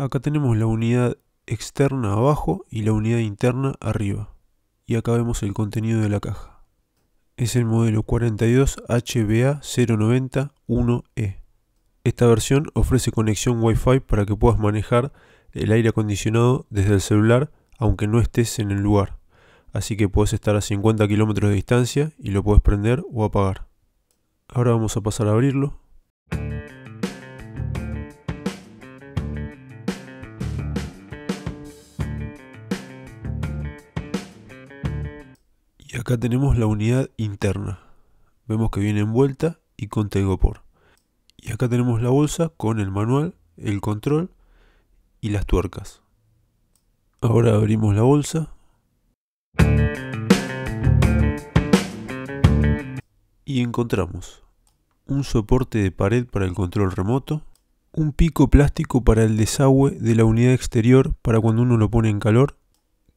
Acá tenemos la unidad externa abajo y la unidad interna arriba. Y acá vemos el contenido de la caja. Es el modelo 42 HBA 0901 e Esta versión ofrece conexión Wi-Fi para que puedas manejar el aire acondicionado desde el celular aunque no estés en el lugar. Así que puedes estar a 50 kilómetros de distancia y lo puedes prender o apagar. Ahora vamos a pasar a abrirlo. Y acá tenemos la unidad interna. Vemos que viene envuelta y con telgopor. Y acá tenemos la bolsa con el manual, el control y las tuercas. Ahora abrimos la bolsa. Y encontramos un soporte de pared para el control remoto, un pico plástico para el desagüe de la unidad exterior para cuando uno lo pone en calor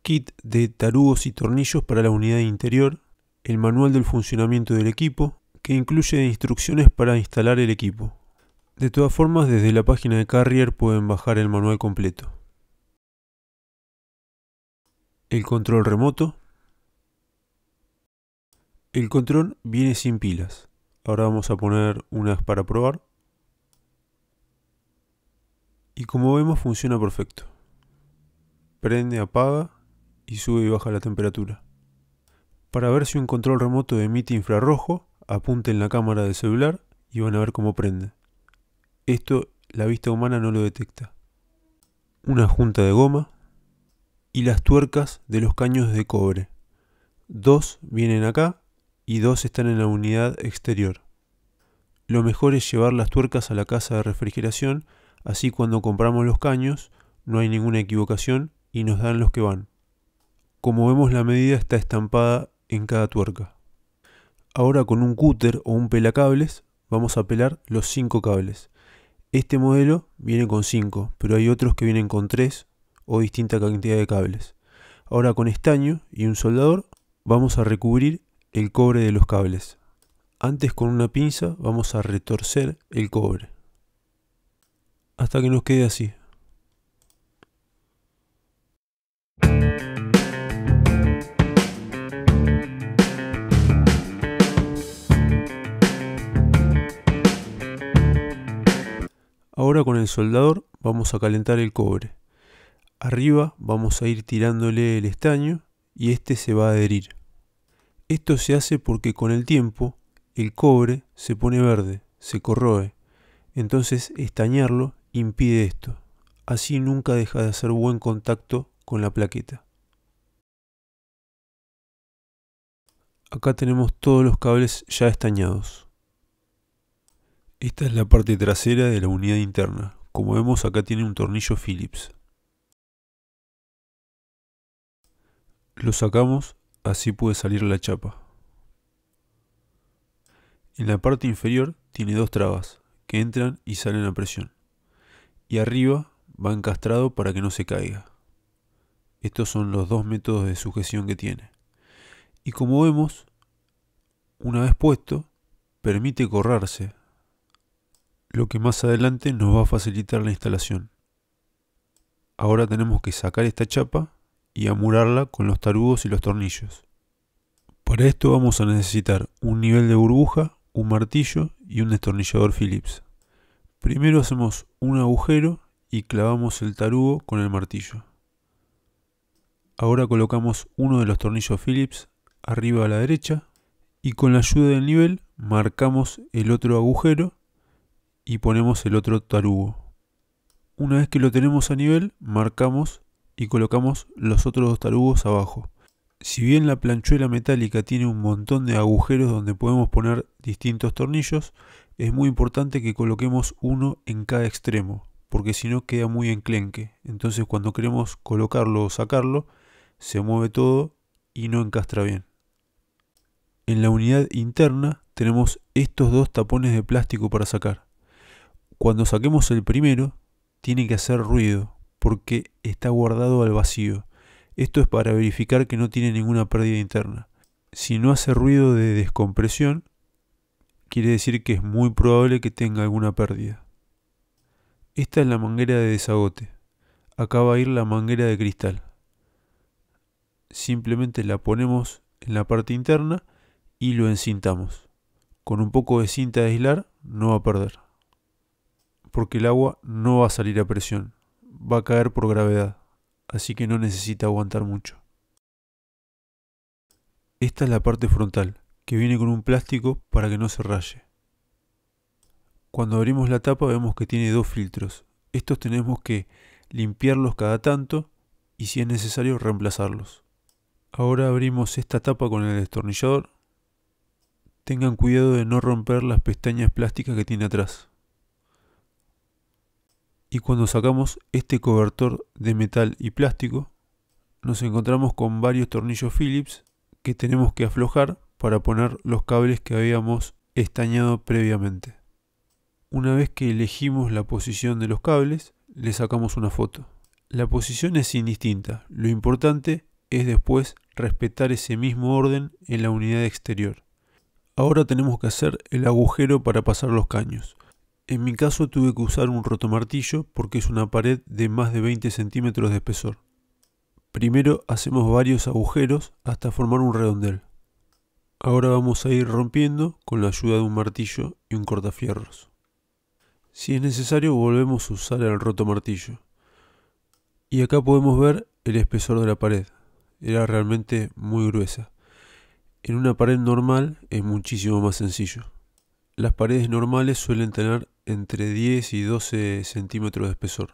kit de tarugos y tornillos para la unidad interior, el manual del funcionamiento del equipo, que incluye instrucciones para instalar el equipo. De todas formas, desde la página de Carrier pueden bajar el manual completo. El control remoto. El control viene sin pilas. Ahora vamos a poner unas para probar. Y como vemos funciona perfecto. Prende, apaga y sube y baja la temperatura. Para ver si un control remoto emite infrarrojo, apunten la cámara del celular y van a ver cómo prende. Esto la vista humana no lo detecta. Una junta de goma y las tuercas de los caños de cobre. Dos vienen acá y dos están en la unidad exterior. Lo mejor es llevar las tuercas a la casa de refrigeración, así cuando compramos los caños no hay ninguna equivocación y nos dan los que van. Como vemos la medida está estampada en cada tuerca. Ahora con un cúter o un pelacables vamos a pelar los 5 cables. Este modelo viene con 5, pero hay otros que vienen con 3 o distinta cantidad de cables. Ahora con estaño y un soldador vamos a recubrir el cobre de los cables. Antes con una pinza vamos a retorcer el cobre. Hasta que nos quede así. Ahora con el soldador vamos a calentar el cobre. Arriba vamos a ir tirándole el estaño y este se va a adherir. Esto se hace porque con el tiempo el cobre se pone verde, se corroe. Entonces estañarlo impide esto. Así nunca deja de hacer buen contacto con la plaqueta. Acá tenemos todos los cables ya estañados. Esta es la parte trasera de la unidad interna. Como vemos acá tiene un tornillo Phillips. Lo sacamos, así puede salir la chapa. En la parte inferior tiene dos trabas, que entran y salen a presión. Y arriba va encastrado para que no se caiga. Estos son los dos métodos de sujeción que tiene. Y como vemos, una vez puesto, permite correrse lo que más adelante nos va a facilitar la instalación. Ahora tenemos que sacar esta chapa y amurarla con los tarugos y los tornillos. Para esto vamos a necesitar un nivel de burbuja, un martillo y un destornillador Phillips. Primero hacemos un agujero y clavamos el tarugo con el martillo. Ahora colocamos uno de los tornillos Phillips arriba a la derecha y con la ayuda del nivel marcamos el otro agujero y ponemos el otro tarugo. Una vez que lo tenemos a nivel, marcamos y colocamos los otros dos tarugos abajo. Si bien la planchuela metálica tiene un montón de agujeros donde podemos poner distintos tornillos, es muy importante que coloquemos uno en cada extremo, porque si no queda muy enclenque. Entonces cuando queremos colocarlo o sacarlo, se mueve todo y no encastra bien. En la unidad interna tenemos estos dos tapones de plástico para sacar. Cuando saquemos el primero, tiene que hacer ruido, porque está guardado al vacío. Esto es para verificar que no tiene ninguna pérdida interna. Si no hace ruido de descompresión, quiere decir que es muy probable que tenga alguna pérdida. Esta es la manguera de desagote. Acá va a ir la manguera de cristal. Simplemente la ponemos en la parte interna y lo encintamos. Con un poco de cinta de aislar no va a perder porque el agua no va a salir a presión, va a caer por gravedad, así que no necesita aguantar mucho. Esta es la parte frontal, que viene con un plástico para que no se raye. Cuando abrimos la tapa vemos que tiene dos filtros. Estos tenemos que limpiarlos cada tanto y si es necesario reemplazarlos. Ahora abrimos esta tapa con el destornillador. Tengan cuidado de no romper las pestañas plásticas que tiene atrás. Y cuando sacamos este cobertor de metal y plástico, nos encontramos con varios tornillos Phillips que tenemos que aflojar para poner los cables que habíamos estañado previamente. Una vez que elegimos la posición de los cables, le sacamos una foto. La posición es indistinta, lo importante es después respetar ese mismo orden en la unidad exterior. Ahora tenemos que hacer el agujero para pasar los caños. En mi caso tuve que usar un roto martillo porque es una pared de más de 20 centímetros de espesor. Primero hacemos varios agujeros hasta formar un redondel. Ahora vamos a ir rompiendo con la ayuda de un martillo y un cortafierros. Si es necesario volvemos a usar el rotomartillo. Y acá podemos ver el espesor de la pared. Era realmente muy gruesa. En una pared normal es muchísimo más sencillo. Las paredes normales suelen tener entre 10 y 12 centímetros de espesor.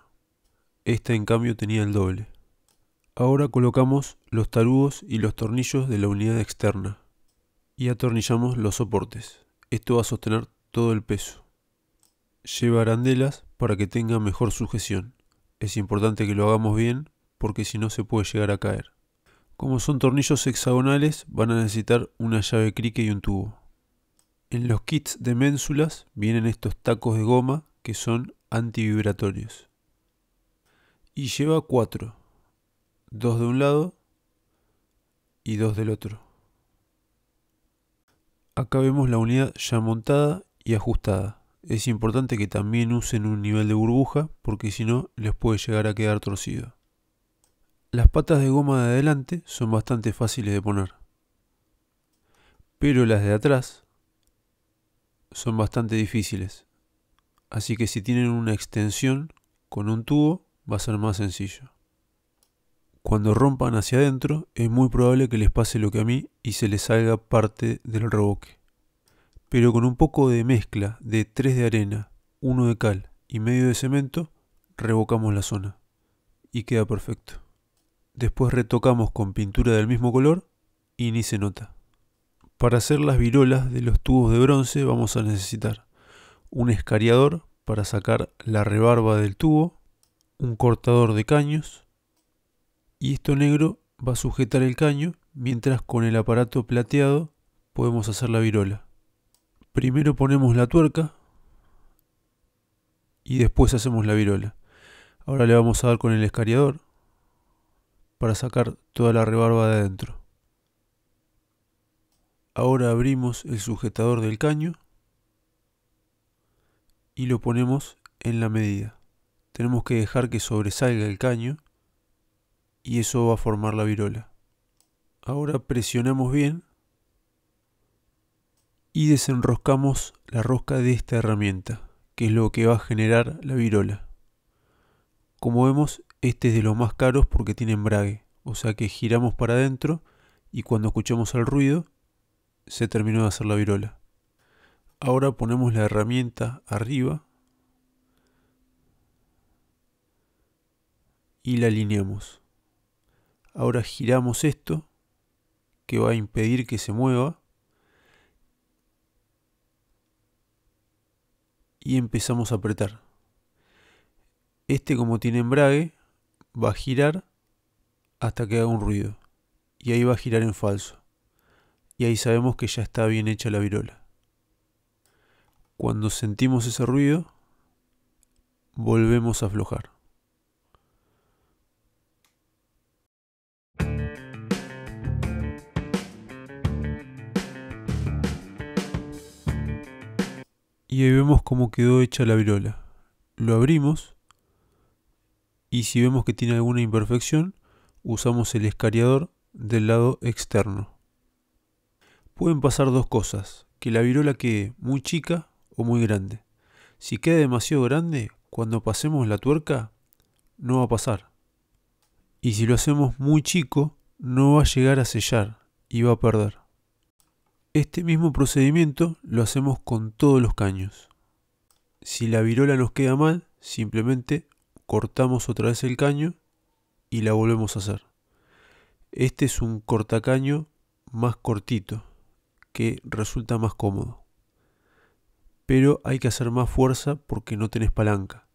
Esta en cambio tenía el doble. Ahora colocamos los tarugos y los tornillos de la unidad externa y atornillamos los soportes. Esto va a sostener todo el peso. Lleva arandelas para que tenga mejor sujeción. Es importante que lo hagamos bien porque si no se puede llegar a caer. Como son tornillos hexagonales van a necesitar una llave crique y un tubo. En los kits de ménsulas vienen estos tacos de goma que son antivibratorios. Y lleva cuatro, dos de un lado y dos del otro. Acá vemos la unidad ya montada y ajustada. Es importante que también usen un nivel de burbuja porque si no les puede llegar a quedar torcido. Las patas de goma de adelante son bastante fáciles de poner. Pero las de atrás son bastante difíciles. Así que si tienen una extensión con un tubo va a ser más sencillo. Cuando rompan hacia adentro es muy probable que les pase lo que a mí y se les salga parte del reboque. Pero con un poco de mezcla de 3 de arena, 1 de cal y medio de cemento, revocamos la zona. Y queda perfecto. Después retocamos con pintura del mismo color y ni se nota. Para hacer las virolas de los tubos de bronce vamos a necesitar un escariador para sacar la rebarba del tubo, un cortador de caños y esto negro va a sujetar el caño mientras con el aparato plateado podemos hacer la virola. Primero ponemos la tuerca y después hacemos la virola. Ahora le vamos a dar con el escariador para sacar toda la rebarba de adentro. Ahora abrimos el sujetador del caño y lo ponemos en la medida. Tenemos que dejar que sobresalga el caño y eso va a formar la virola. Ahora presionamos bien y desenroscamos la rosca de esta herramienta, que es lo que va a generar la virola. Como vemos, este es de los más caros porque tiene embrague, o sea que giramos para adentro y cuando escuchamos el ruido se terminó de hacer la virola. Ahora ponemos la herramienta arriba y la alineamos. Ahora giramos esto que va a impedir que se mueva y empezamos a apretar. Este como tiene embrague va a girar hasta que haga un ruido y ahí va a girar en falso y ahí sabemos que ya está bien hecha la virola. Cuando sentimos ese ruido, volvemos a aflojar. Y ahí vemos cómo quedó hecha la virola. Lo abrimos y si vemos que tiene alguna imperfección, usamos el escariador del lado externo. Pueden pasar dos cosas, que la virola quede muy chica o muy grande. Si queda demasiado grande, cuando pasemos la tuerca, no va a pasar. Y si lo hacemos muy chico, no va a llegar a sellar y va a perder. Este mismo procedimiento lo hacemos con todos los caños. Si la virola nos queda mal, simplemente cortamos otra vez el caño y la volvemos a hacer. Este es un cortacaño más cortito que resulta más cómodo. Pero hay que hacer más fuerza porque no tenés palanca.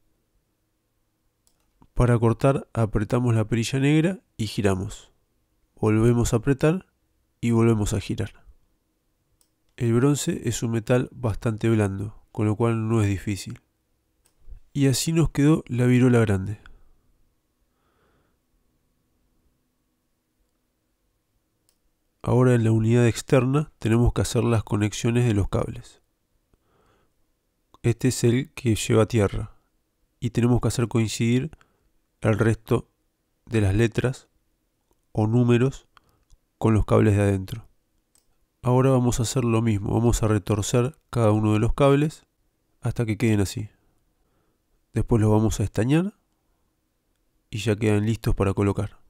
Para cortar apretamos la perilla negra y giramos. Volvemos a apretar y volvemos a girar. El bronce es un metal bastante blando, con lo cual no es difícil. Y así nos quedó la virola grande. Ahora en la unidad externa tenemos que hacer las conexiones de los cables. Este es el que lleva tierra y tenemos que hacer coincidir el resto de las letras o números con los cables de adentro. Ahora vamos a hacer lo mismo, vamos a retorcer cada uno de los cables hasta que queden así. Después los vamos a estañar y ya quedan listos para colocar.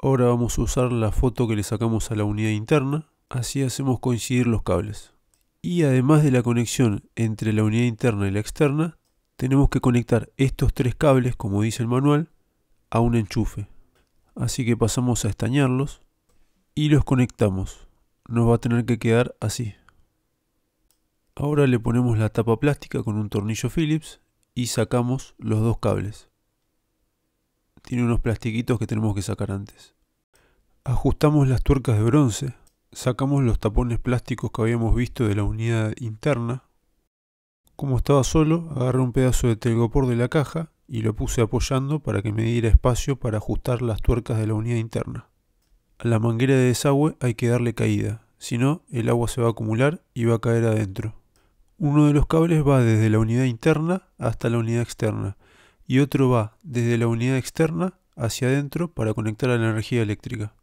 Ahora vamos a usar la foto que le sacamos a la unidad interna, así hacemos coincidir los cables. Y además de la conexión entre la unidad interna y la externa, tenemos que conectar estos tres cables, como dice el manual, a un enchufe. Así que pasamos a estañarlos y los conectamos. Nos va a tener que quedar así. Ahora le ponemos la tapa plástica con un tornillo Phillips y sacamos los dos cables tiene unos plastiquitos que tenemos que sacar antes. Ajustamos las tuercas de bronce, sacamos los tapones plásticos que habíamos visto de la unidad interna. Como estaba solo, agarré un pedazo de telgopor de la caja y lo puse apoyando para que me diera espacio para ajustar las tuercas de la unidad interna. A la manguera de desagüe hay que darle caída, si no el agua se va a acumular y va a caer adentro. Uno de los cables va desde la unidad interna hasta la unidad externa y otro va desde la unidad externa hacia adentro para conectar a la energía eléctrica.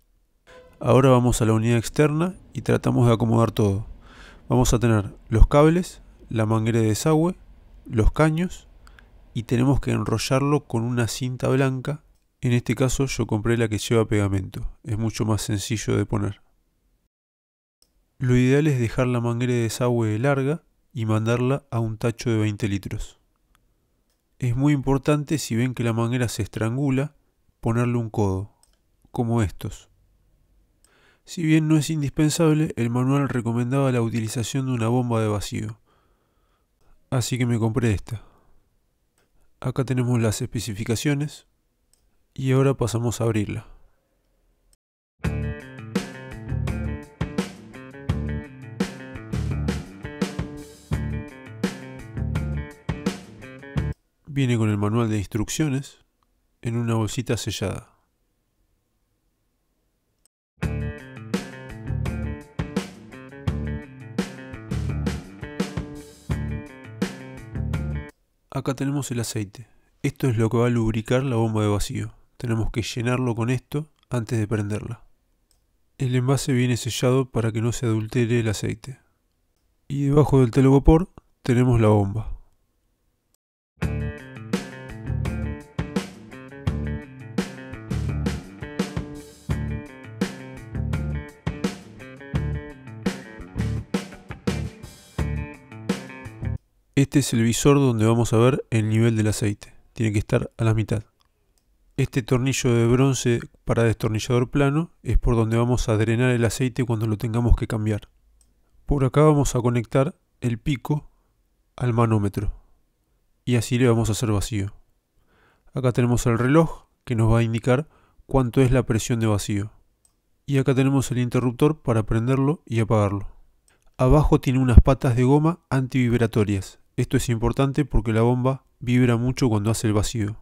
Ahora vamos a la unidad externa y tratamos de acomodar todo. Vamos a tener los cables, la manguera de desagüe, los caños y tenemos que enrollarlo con una cinta blanca. En este caso yo compré la que lleva pegamento, es mucho más sencillo de poner. Lo ideal es dejar la manguera de desagüe larga y mandarla a un tacho de 20 litros. Es muy importante si ven que la manguera se estrangula, ponerle un codo, como estos. Si bien no es indispensable, el manual recomendaba la utilización de una bomba de vacío. Así que me compré esta. Acá tenemos las especificaciones y ahora pasamos a abrirla. viene con el manual de instrucciones en una bolsita sellada. Acá tenemos el aceite. Esto es lo que va a lubricar la bomba de vacío. Tenemos que llenarlo con esto antes de prenderla. El envase viene sellado para que no se adultere el aceite. Y debajo del telovapor tenemos la bomba. Este es el visor donde vamos a ver el nivel del aceite. Tiene que estar a la mitad. Este tornillo de bronce para destornillador plano es por donde vamos a drenar el aceite cuando lo tengamos que cambiar. Por acá vamos a conectar el pico al manómetro. Y así le vamos a hacer vacío. Acá tenemos el reloj que nos va a indicar cuánto es la presión de vacío. Y acá tenemos el interruptor para prenderlo y apagarlo. Abajo tiene unas patas de goma antivibratorias esto es importante porque la bomba vibra mucho cuando hace el vacío.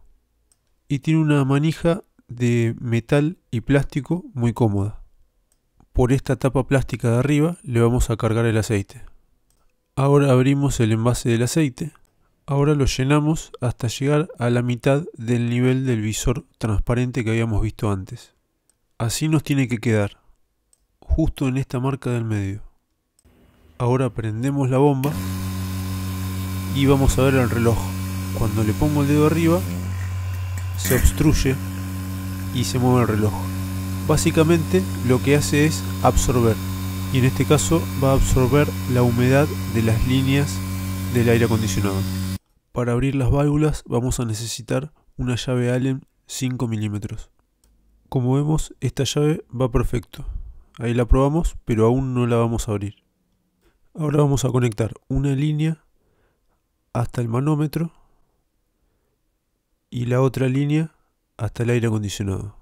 Y tiene una manija de metal y plástico muy cómoda. Por esta tapa plástica de arriba le vamos a cargar el aceite. Ahora abrimos el envase del aceite. Ahora lo llenamos hasta llegar a la mitad del nivel del visor transparente que habíamos visto antes. Así nos tiene que quedar, justo en esta marca del medio. Ahora prendemos la bomba y vamos a ver el reloj. Cuando le pongo el dedo arriba, se obstruye y se mueve el reloj. Básicamente lo que hace es absorber y en este caso va a absorber la humedad de las líneas del aire acondicionado. Para abrir las válvulas vamos a necesitar una llave Allen 5 milímetros. Como vemos esta llave va perfecto. Ahí la probamos pero aún no la vamos a abrir. Ahora vamos a conectar una línea hasta el manómetro y la otra línea hasta el aire acondicionado.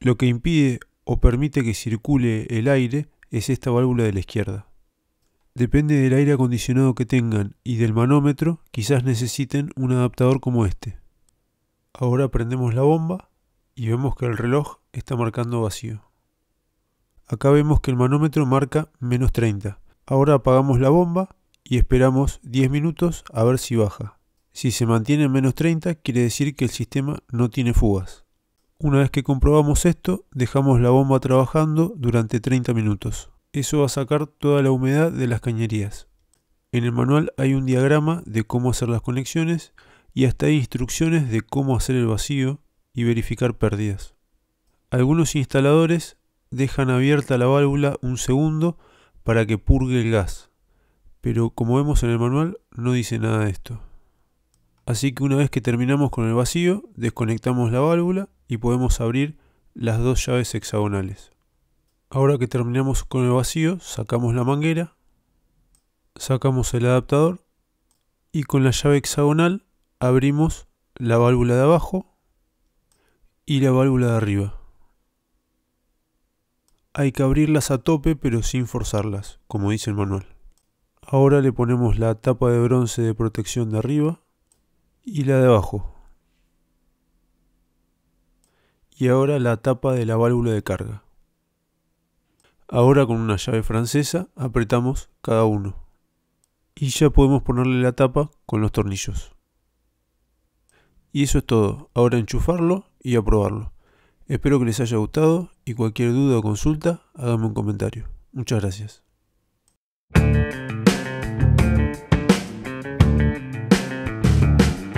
Lo que impide o permite que circule el aire es esta válvula de la izquierda. Depende del aire acondicionado que tengan y del manómetro, quizás necesiten un adaptador como este. Ahora prendemos la bomba y vemos que el reloj está marcando vacío. Acá vemos que el manómetro marca menos 30. Ahora apagamos la bomba y esperamos 10 minutos a ver si baja. Si se mantiene en menos 30 quiere decir que el sistema no tiene fugas. Una vez que comprobamos esto, dejamos la bomba trabajando durante 30 minutos. Eso va a sacar toda la humedad de las cañerías. En el manual hay un diagrama de cómo hacer las conexiones y hasta hay instrucciones de cómo hacer el vacío y verificar pérdidas. Algunos instaladores dejan abierta la válvula un segundo para que purgue el gas pero como vemos en el manual no dice nada de esto. Así que una vez que terminamos con el vacío, desconectamos la válvula y podemos abrir las dos llaves hexagonales. Ahora que terminamos con el vacío, sacamos la manguera, sacamos el adaptador y con la llave hexagonal abrimos la válvula de abajo y la válvula de arriba. Hay que abrirlas a tope pero sin forzarlas, como dice el manual. Ahora le ponemos la tapa de bronce de protección de arriba y la de abajo. Y ahora la tapa de la válvula de carga. Ahora con una llave francesa apretamos cada uno. Y ya podemos ponerle la tapa con los tornillos. Y eso es todo. Ahora enchufarlo y aprobarlo. probarlo. Espero que les haya gustado y cualquier duda o consulta, háganme un comentario. Muchas gracias.